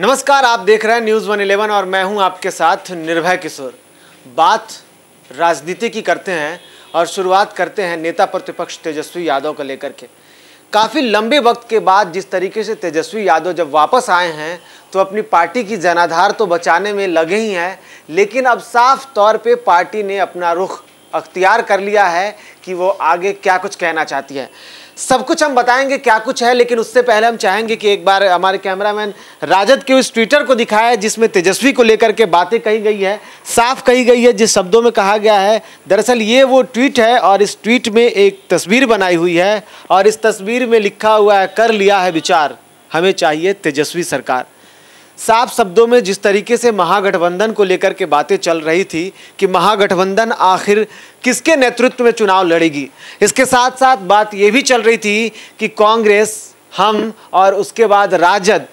नमस्कार आप देख रहे हैं न्यूज़ वन इलेवन और मैं हूं आपके साथ निर्भय किशोर बात राजनीति की करते हैं और शुरुआत करते हैं नेता प्रतिपक्ष तेजस्वी यादव को लेकर के काफ़ी लंबे वक्त के बाद जिस तरीके से तेजस्वी यादव जब वापस आए हैं तो अपनी पार्टी की जनाधार तो बचाने में लगे ही हैं लेकिन अब साफ तौर पे पार्टी ने अपना रुख अख्तियार कर लिया है कि वो आगे क्या कुछ कहना चाहती है सब कुछ हम बताएंगे क्या कुछ है लेकिन उससे पहले हम चाहेंगे कि एक बार हमारे कैमरामैन राजद के उस ट्विटर को दिखाया है जिसमें तेजस्वी को लेकर के बातें कही गई है साफ कही गई है जिस शब्दों में कहा गया है दरअसल ये वो ट्वीट है और इस ट्वीट में एक तस्वीर बनाई हुई है और इस तस्वीर में लिखा हुआ है कर लिया है विचार हमें चाहिए तेजस्वी सरकार साफ शब्दों में जिस तरीके से महागठबंधन को लेकर के बातें चल रही थी कि महागठबंधन आखिर किसके नेतृत्व में चुनाव लड़ेगी इसके साथ साथ बात ये भी चल रही थी कि कांग्रेस हम और उसके बाद राजद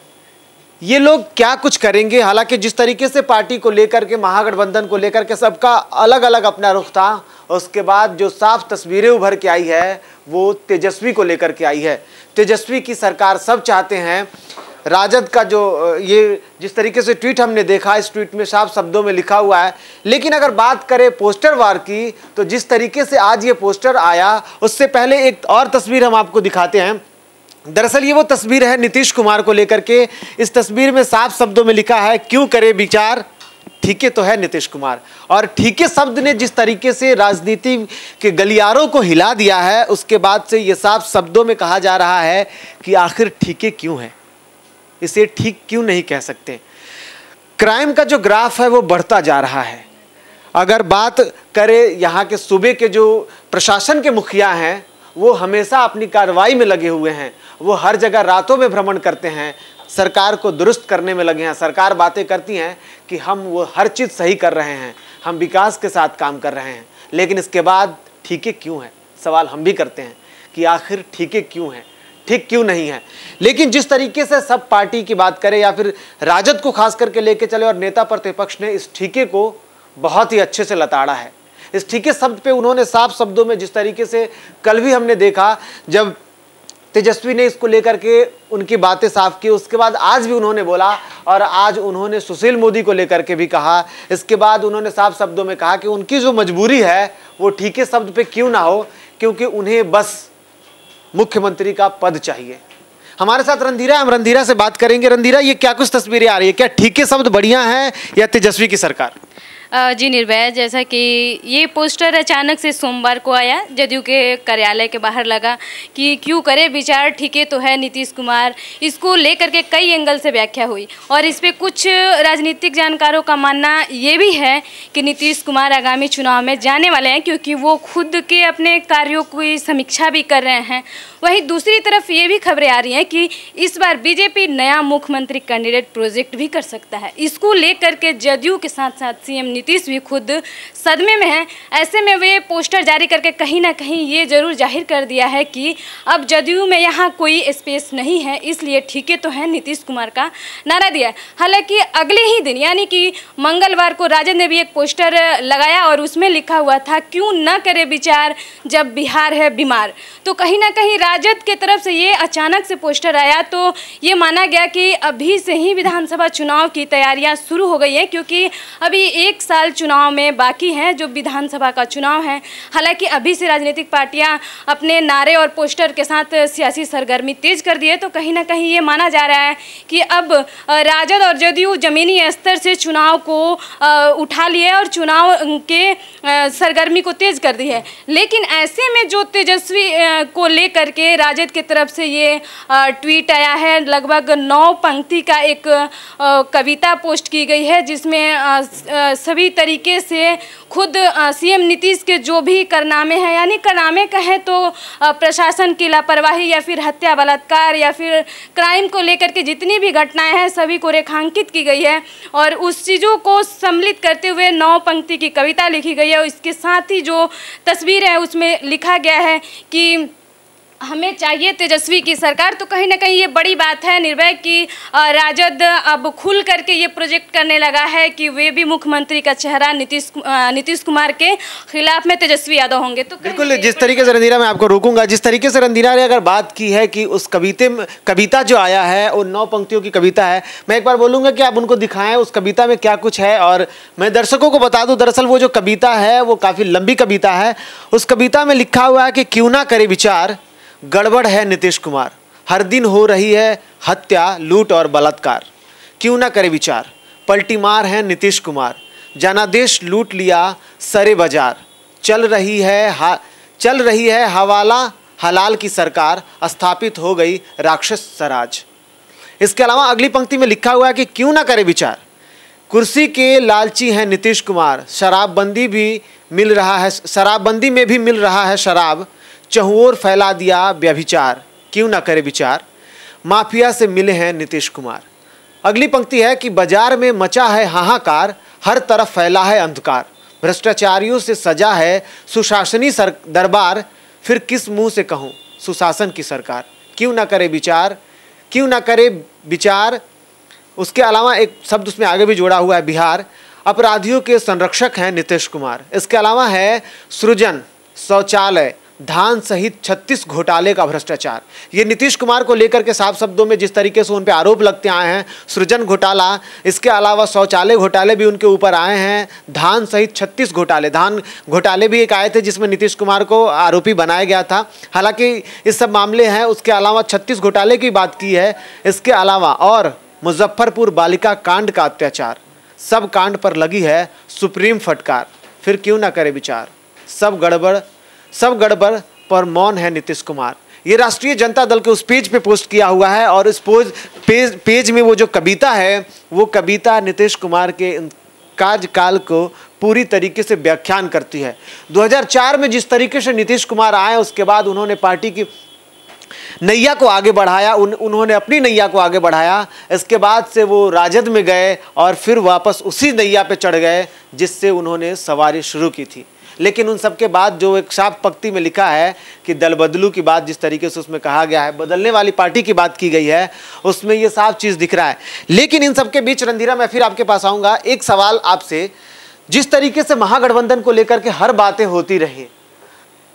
ये लोग क्या कुछ करेंगे हालांकि जिस तरीके से पार्टी को लेकर के महागठबंधन को लेकर के सबका अलग अलग अपना रुख था उसके बाद जो साफ तस्वीरें उभर के आई है वो तेजस्वी को लेकर के आई है तेजस्वी की सरकार सब चाहते हैं राजद का जो ये जिस तरीके से ट्वीट हमने देखा इस ट्वीट में साफ शब्दों में लिखा हुआ है लेकिन अगर बात करें पोस्टर वार की तो जिस तरीके से आज ये पोस्टर आया उससे पहले एक और तस्वीर हम आपको दिखाते हैं दरअसल ये वो तस्वीर है नीतीश कुमार को लेकर के इस तस्वीर में साफ शब्दों में लिखा है क्यों करे विचार ठीके तो है नीतीश कुमार और ठीके शब्द ने जिस तरीके से राजनीति के गलियारों को हिला दिया है उसके बाद से ये साफ शब्दों में कहा जा रहा है कि आखिर ठीके क्यों है इसे ठीक क्यों नहीं कह सकते क्राइम का जो ग्राफ है वो बढ़ता जा रहा है अगर बात करें यहाँ के सूबे के जो प्रशासन के मुखिया हैं वो हमेशा अपनी कार्रवाई में लगे हुए हैं वो हर जगह रातों में भ्रमण करते हैं सरकार को दुरुस्त करने में लगे हैं सरकार बातें करती हैं कि हम वो हर चीज़ सही कर रहे हैं हम विकास के साथ काम कर रहे हैं लेकिन इसके बाद ठीके क्यों हैं सवाल हम भी करते हैं कि आखिर ठीके क्यों हैं ठीक क्यों नहीं है लेकिन जिस तरीके से सब पार्टी की बात करें या फिर राजद को खास करके लेके चले और नेता प्रतिपक्ष ने इस ठीके को बहुत ही अच्छे से लताड़ा है इस ठीके शब्द पे उन्होंने साफ शब्दों में जिस तरीके से कल भी हमने देखा जब तेजस्वी ने इसको लेकर के उनकी बातें साफ की उसके बाद आज भी उन्होंने बोला और आज उन्होंने सुशील मोदी को लेकर के भी कहा इसके बाद उन्होंने साफ शब्दों में कहा कि उनकी जो मजबूरी है वो ठीके शब्द पे क्यों ना हो क्योंकि उन्हें बस मुख्यमंत्री का पद चाहिए हमारे साथ रंधीरा हम रंधीरा से बात करेंगे रंधीरा ये क्या कुछ तस्वीरें आ रही है क्या ठीक के शब्द बढ़िया है या तेजस्वी की सरकार जी निर्भया जैसा कि ये पोस्टर अचानक से सोमवार को आया जदयू के कार्यालय के बाहर लगा कि क्यों करे विचार ठीके तो है नीतीश कुमार इसको लेकर के कई एंगल से व्याख्या हुई और इस पर कुछ राजनीतिक जानकारों का मानना ये भी है कि नीतीश कुमार आगामी चुनाव में जाने वाले हैं क्योंकि वो खुद के अपने कार्यों की समीक्षा भी कर रहे हैं वहीं दूसरी तरफ ये भी खबरें आ रही हैं कि इस बार बीजेपी नया मुख्यमंत्री कैंडिडेट प्रोजेक्ट भी कर सकता है इसको लेकर के जदयू के साथ साथ सीएम नीतीश भी खुद सदमे में हैं ऐसे में वे पोस्टर जारी करके कहीं ना कहीं ये जरूर जाहिर कर दिया है कि अब जदयू में यहाँ कोई स्पेस नहीं है इसलिए ठीके तो है नीतीश कुमार का नारा दिया हालांकि अगले ही दिन यानी कि मंगलवार को राजद ने भी एक पोस्टर लगाया और उसमें लिखा हुआ था क्यों न करे विचार जब बिहार है बीमार तो कहीं ना कहीं राज राजद के तरफ से ये अचानक से पोस्टर आया तो ये माना गया कि अभी से ही विधानसभा चुनाव की तैयारियां शुरू हो गई हैं क्योंकि अभी एक साल चुनाव में बाकी हैं जो विधानसभा का चुनाव है हालांकि अभी से राजनीतिक पार्टियां अपने नारे और पोस्टर के साथ सियासी सरगर्मी तेज कर दी है तो कहीं ना कहीं ये माना जा रहा है कि अब राजद और जदयू जमीनी स्तर से चुनाव को उठा लिए और चुनाव के सरगर्मी को तेज कर दी है लेकिन ऐसे में जो तेजस्वी को लेकर के लिए राजद की तरफ से ये ट्वीट आया है लगभग नौ पंक्ति का एक कविता पोस्ट की गई है जिसमें सभी तरीके से खुद सीएम नीतीश के जो भी करनामे हैं यानी करनामे कहें तो प्रशासन की लापरवाही या फिर हत्या बलात्कार या फिर क्राइम को लेकर के जितनी भी घटनाएं हैं सभी को रेखांकित की गई है और उस चीज़ों को सम्मिलित करते हुए नौ पंक्ति की कविता लिखी गई है और इसके साथ ही जो तस्वीर है उसमें लिखा गया है कि हमें चाहिए तेजस्वी की सरकार तो कहीं ना कहीं ये बड़ी बात है निर्भय की राजद अब खुल करके ये प्रोजेक्ट करने लगा है कि वे भी मुख्यमंत्री का चेहरा नीतीश नीतीश कुमार के खिलाफ में तेजस्वी यादव होंगे तो बिल्कुल जिस तरीके से रंधीरा मैं आपको रोकूंगा जिस तरीके से रंधीरा ने अगर बात की है कि उस कविते कविता जो आया है वो नौ पंक्तियों की कविता है मैं एक बार बोलूँगा कि आप उनको दिखाएं उस कविता में क्या कुछ है और मैं दर्शकों को बता दूँ दरअसल वो जो कविता है वो काफ़ी लंबी कविता है उस कविता में लिखा हुआ है कि क्यों ना करे विचार गड़बड़ है नीतीश कुमार हर दिन हो रही है हत्या लूट और बलात्कार क्यों ना करे विचार पलटी मार है नीतीश कुमार जनादेश लूट लिया सरे बाजार चल रही है हा चल रही है हवाला हलाल की सरकार स्थापित हो गई राक्षस सराज इसके अलावा अगली पंक्ति में लिखा हुआ है कि क्यों ना करे विचार कुर्सी के लालची हैं नीतीश कुमार शराबबंदी भी मिल रहा है शराबबंदी में भी मिल रहा है शराब चहोर फैला दिया व्यभिचार क्यों ना करे विचार माफिया से मिले हैं नीतीश कुमार अगली पंक्ति है कि बाजार में मचा है हाहाकार हर तरफ फैला है अंधकार भ्रष्टाचारियों से सजा है सुशासनी सर दरबार फिर किस मुंह से कहूँ सुशासन की सरकार क्यों ना करे विचार क्यों ना करे विचार उसके अलावा एक शब्द उसमें आगे भी जोड़ा हुआ है बिहार अपराधियों के संरक्षक हैं नीतीश कुमार इसके अलावा है सृजन शौचालय धान सहित 36 घोटाले का भ्रष्टाचार ये नीतीश कुमार को लेकर के साफ शब्दों में जिस तरीके से उन पर आरोप लगते आए हैं सृजन घोटाला इसके अलावा शौचालय घोटाले भी उनके ऊपर आए हैं धान सहित 36 घोटाले धान घोटाले भी एक आए थे जिसमें नीतीश कुमार को आरोपी बनाया गया था हालांकि इस सब मामले हैं उसके अलावा छत्तीस घोटाले की बात की है इसके अलावा और मुजफ्फरपुर बालिका कांड का अत्याचार सब कांड पर लगी है सुप्रीम फटकार फिर क्यों ना करे विचार सब गड़बड़ सब गड़बड़ पर मौन है नीतीश कुमार ये राष्ट्रीय जनता दल के उस पेज पे पोस्ट किया हुआ है और इस पोज पेज पेज में वो जो कविता है वो कविता नीतीश कुमार के कार्यकाल को पूरी तरीके से व्याख्यान करती है 2004 में जिस तरीके से नीतीश कुमार आए उसके बाद उन्होंने पार्टी की नैया को आगे बढ़ाया उन उन्होंने अपनी नैया को आगे बढ़ाया इसके बाद से वो राजद में गए और फिर वापस उसी नैया पे चढ़ गए जिससे उन्होंने सवारी शुरू की थी लेकिन उन सबके बाद जो एक साफ पक्ति में लिखा है कि दल बदलू की बात जिस तरीके से उसमें कहा गया है बदलने वाली पार्टी की बात की गई है उसमें ये साफ चीज़ दिख रहा है लेकिन इन सबके बीच रंधीरा मैं फिर आपके पास आऊँगा एक सवाल आपसे जिस तरीके से महागठबंधन को लेकर के हर बातें होती रही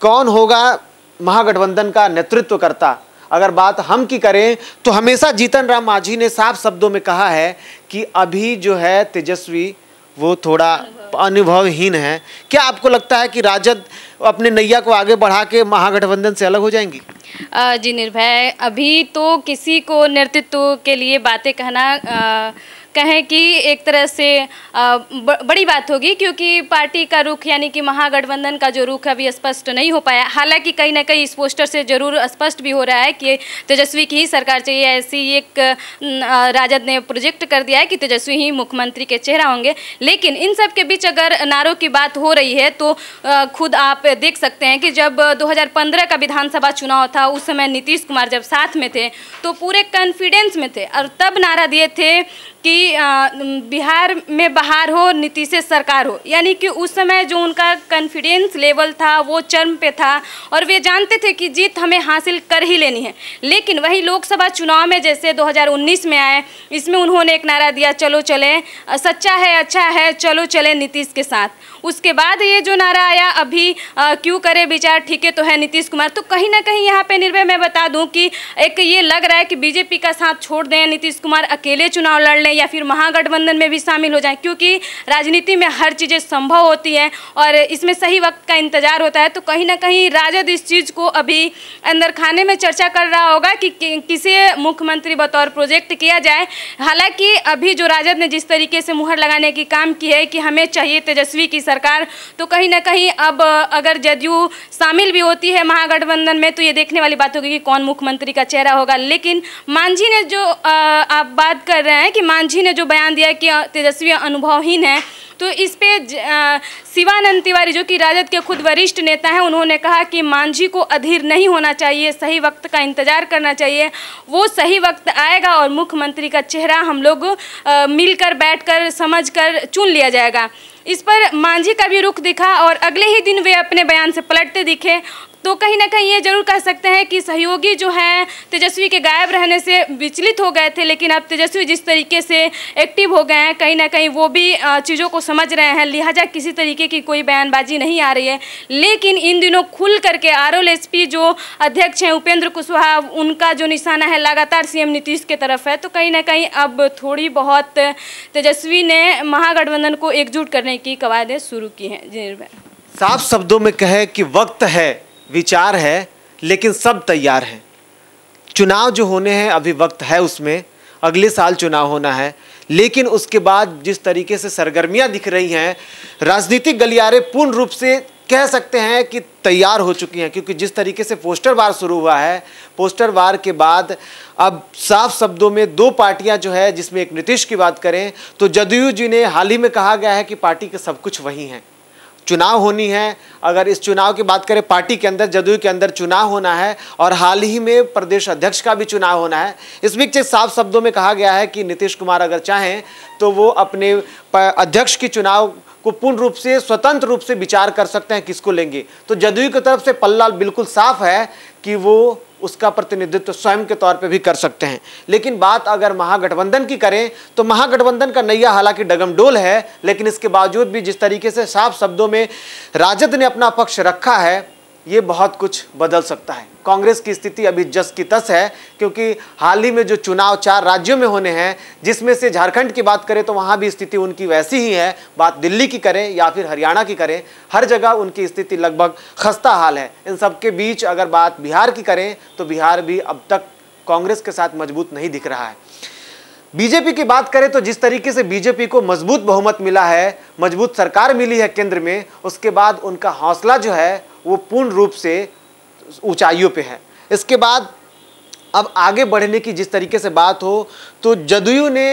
कौन होगा महागठबंधन का नेतृत्व करता अगर बात हम की करें तो हमेशा जीतन राम मांझी ने साफ शब्दों में कहा है कि अभी जो है तेजस्वी वो थोड़ा अनुभवहीन है क्या आपको लगता है कि राजद अपने नैया को आगे बढ़ा के महागठबंधन से अलग हो जाएंगी जी निर्भय अभी तो किसी को नेतृत्व के लिए बातें कहना आ, कहें कि एक तरह से बड़ी बात होगी क्योंकि पार्टी का रुख यानी कि महागठबंधन का जो रुख अभी स्पष्ट नहीं हो पाया हालांकि कहीं ना कहीं इस पोस्टर से जरूर स्पष्ट भी हो रहा है कि तेजस्वी की ही सरकार चाहिए ऐसी एक राजद ने प्रोजेक्ट कर दिया है कि तेजस्वी ही मुख्यमंत्री के चेहरा होंगे लेकिन इन सब के बीच अगर नारों की बात हो रही है तो खुद आप देख सकते हैं कि जब दो का विधानसभा चुनाव था उस समय नीतीश कुमार जब साथ में थे तो पूरे कॉन्फिडेंस में थे और तब नारा दिए थे कि बिहार में बाहर हो नीतीश सरकार हो यानी कि उस समय जो उनका कॉन्फिडेंस लेवल था वो चरम पे था और वे जानते थे कि जीत हमें हासिल कर ही लेनी है लेकिन वही लोकसभा चुनाव में जैसे 2019 में आए इसमें उन्होंने एक नारा दिया चलो चलें सच्चा है अच्छा है चलो चलें नीतीश के साथ उसके बाद ये जो नारा आया अभी क्यों करे विचार ठीक है तो है नीतीश कुमार तो कहीं ना कहीं यहाँ पर निर्भय मैं बता दूँ कि एक ये लग रहा है कि बीजेपी का साथ छोड़ दें नीतीश कुमार अकेले चुनाव लड़ लें में या फिर महागठबंधन में भी शामिल हो जाएं क्योंकि राजनीति में हर चीज़ें संभव होती हैं और इसमें सही वक्त का इंतज़ार होता है तो कहीं ना कहीं राजद इस चीज़ को अभी अंदर खाने में चर्चा कर रहा होगा कि कि, कि किसे मुख्यमंत्री बतौर प्रोजेक्ट किया जाए हालांकि अभी जो राजद ने जिस तरीके से मुहर लगाने की काम की है कि हमें चाहिए तेजस्वी की सरकार तो कहीं ना कहीं अब अगर जदयू शामिल भी होती है महागठबंधन में तो ये देखने वाली बात होगी कि कौन मुख्यमंत्री का चेहरा होगा लेकिन मांझी ने जो आप बात कर रहे हैं कि मांझी ने जो बयान दिया कि तेजस्वी अनुभवहीन है तो इस पे शिवानंद तिवारी जो कि राजद के खुद वरिष्ठ नेता हैं उन्होंने कहा कि मांझी को अधीर नहीं होना चाहिए सही वक्त का इंतजार करना चाहिए वो सही वक्त आएगा और मुख्यमंत्री का चेहरा हम लोग मिलकर बैठकर समझकर चुन लिया जाएगा इस पर मांझी का भी रुख दिखा और अगले ही दिन वे अपने बयान से पलटते दिखे तो कहीं ना कहीं ये जरूर कह सकते हैं कि सहयोगी जो हैं तेजस्वी के गायब रहने से विचलित हो गए थे लेकिन अब तेजस्वी जिस तरीके से एक्टिव हो गए हैं कहीं ना कहीं वो भी चीज़ों को समझ रहे हैं लिहाजा किसी तरीके की कोई बयानबाजी नहीं आ रही है लेकिन इन दिनों खुल करके आर एल जो अध्यक्ष हैं उपेंद्र कुशवाहा उनका जो निशाना है लगातार एम नीतीश के तरफ है तो कहीं ना कहीं अब थोड़ी बहुत तेजस्वी ने महागठबंधन को एकजुट करने करने की कवायदें शुरू की हैं जी साफ शब्दों में कहे कि वक्त है विचार है लेकिन सब तैयार हैं चुनाव जो होने हैं अभी वक्त है उसमें अगले साल चुनाव होना है लेकिन उसके बाद जिस तरीके से सरगर्मियां दिख रही हैं राजनीतिक गलियारे पूर्ण रूप से कह सकते हैं कि तैयार हो चुकी हैं क्योंकि जिस तरीके से पोस्टर वार शुरू हुआ है पोस्टर वार के बाद अब साफ शब्दों में दो पार्टियां जो है जिसमें एक नीतीश की बात करें तो जदयू जी ने हाल ही में कहा गया है कि पार्टी के सब कुछ वही हैं चुनाव होनी है अगर इस चुनाव की बात करें पार्टी के अंदर जदयू के अंदर चुनाव होना है और हाल ही में प्रदेश अध्यक्ष का भी चुनाव होना है इस बीच साफ शब्दों में कहा गया है कि नीतीश कुमार अगर चाहें तो वो अपने अध्यक्ष की चुनाव को पूर्ण रूप से स्वतंत्र रूप से विचार कर सकते हैं किसको लेंगे तो जदयू की तरफ से पल्लाल बिल्कुल साफ है कि वो उसका प्रतिनिधित्व स्वयं के तौर पे भी कर सकते हैं लेकिन बात अगर महागठबंधन की करें तो महागठबंधन का नैया हालांकि डगमडोल है लेकिन इसके बावजूद भी जिस तरीके से साफ शब्दों में राजद ने अपना पक्ष रखा है ये बहुत कुछ बदल सकता है कांग्रेस की स्थिति अभी जस की तस है क्योंकि हाल ही में जो चुनाव चार राज्यों में होने हैं जिसमें से झारखंड की बात करें तो वहाँ भी स्थिति उनकी वैसी ही है बात दिल्ली की करें या फिर हरियाणा की करें हर जगह उनकी स्थिति लगभग खस्ता हाल है इन सब के बीच अगर बात बिहार की करें तो बिहार भी अब तक कांग्रेस के साथ मजबूत नहीं दिख रहा है बीजेपी की बात करें तो जिस तरीके से बीजेपी को मजबूत बहुमत मिला है मजबूत सरकार मिली है केंद्र में उसके बाद उनका हौसला जो है वो पूर्ण रूप से ऊंचाइयों पे है इसके बाद अब आगे बढ़ने की जिस तरीके से बात हो तो जदयू ने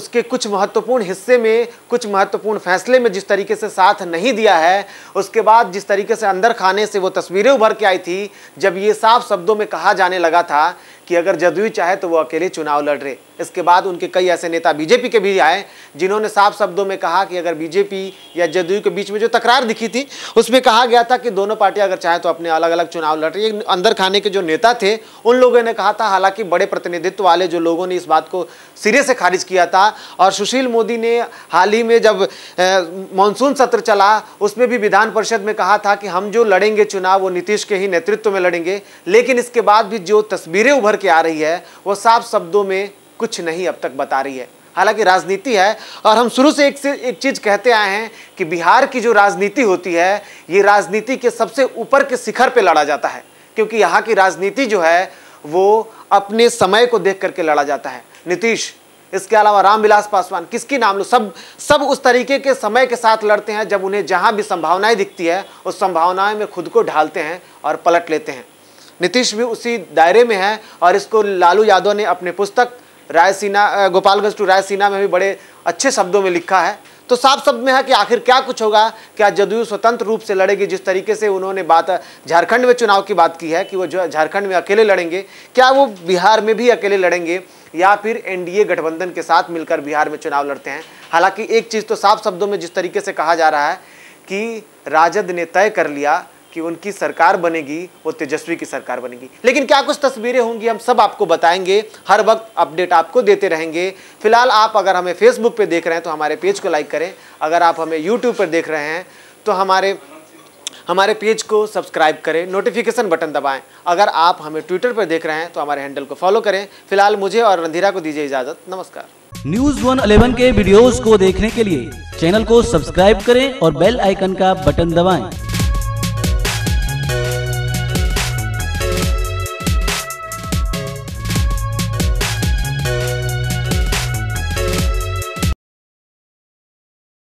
उसके कुछ महत्वपूर्ण हिस्से में कुछ महत्वपूर्ण फैसले में जिस तरीके से साथ नहीं दिया है उसके बाद जिस तरीके से अंदर खाने से वो तस्वीरें उभर के आई थी जब ये साफ शब्दों में कहा जाने लगा था कि अगर जदयू चाहे तो वो अकेले चुनाव लड़ रहे इसके बाद उनके कई ऐसे नेता बीजेपी के भी आए जिन्होंने साफ शब्दों में कहा कि अगर बीजेपी या जदयू के बीच में जो तकरार दिखी थी उसमें कहा गया था कि दोनों पार्टियां अगर चाहे तो अपने अलग अलग चुनाव लड़ रही अंदर खाने के जो नेता थे उन लोगों ने कहा था हालांकि बड़े प्रतिनिधित्व वाले जो लोगों ने इस बात को सिरे से खारिज किया था और सुशील मोदी ने हाल ही में जब मानसून सत्र चला उसमें भी विधान परिषद में कहा था कि हम जो लड़ेंगे चुनाव वो नीतीश के ही नेतृत्व में लड़ेंगे लेकिन इसके बाद भी जो तस्वीरें उभर के आ रही है वो साफ शब्दों में कुछ नहीं अब तक बता रही है हालांकि राजनीति है और हम शुरू से एक से एक चीज़ कहते आए हैं कि बिहार की जो राजनीति होती है ये राजनीति के सबसे ऊपर के शिखर पे लड़ा जाता है क्योंकि यहाँ की राजनीति जो है वो अपने समय को देख करके लड़ा जाता है नीतीश इसके अलावा रामविलास पासवान किसकी नाम लो सब सब उस तरीके के समय के साथ लड़ते हैं जब उन्हें जहाँ भी संभावनाएं दिखती है उस संभावनाएं में खुद को ढालते हैं और पलट लेते हैं नीतीश भी उसी दायरे में है और इसको लालू यादव ने अपने पुस्तक रायसीना गोपालगंज टू रायसीना में भी बड़े अच्छे शब्दों में लिखा है तो साफ शब्द में है कि आखिर क्या कुछ होगा क्या जदयू स्वतंत्र रूप से लड़ेगी जिस तरीके से उन्होंने बात झारखंड में चुनाव की बात की है कि वो झारखंड में अकेले लड़ेंगे क्या वो बिहार में भी अकेले लड़ेंगे या फिर एनडीए गठबंधन के साथ मिलकर बिहार में चुनाव लड़ते हैं हालांकि एक चीज़ तो साफ शब्दों में जिस तरीके से कहा जा रहा है कि राजद ने तय कर लिया कि उनकी सरकार बनेगी वो तेजस्वी की सरकार बनेगी लेकिन क्या कुछ तस्वीरें होंगी हम सब आपको बताएंगे हर वक्त अपडेट आपको देते रहेंगे फिलहाल आप अगर हमें फेसबुक पे देख रहे हैं तो हमारे पेज को लाइक करें अगर आप हमें यूट्यूब पर देख रहे हैं तो हमारे हमारे पेज को सब्सक्राइब करें नोटिफिकेशन बटन दबाएं अगर आप हमें ट्विटर पर देख रहे हैं तो हमारे हैंडल को फॉलो करें फिलहाल मुझे और रंधीरा को दीजिए इजाजत नमस्कार न्यूज वन अलेवन के वीडियोस को देखने के लिए चैनल को सब्सक्राइब करें और बेल आइकन का बटन दबाएं।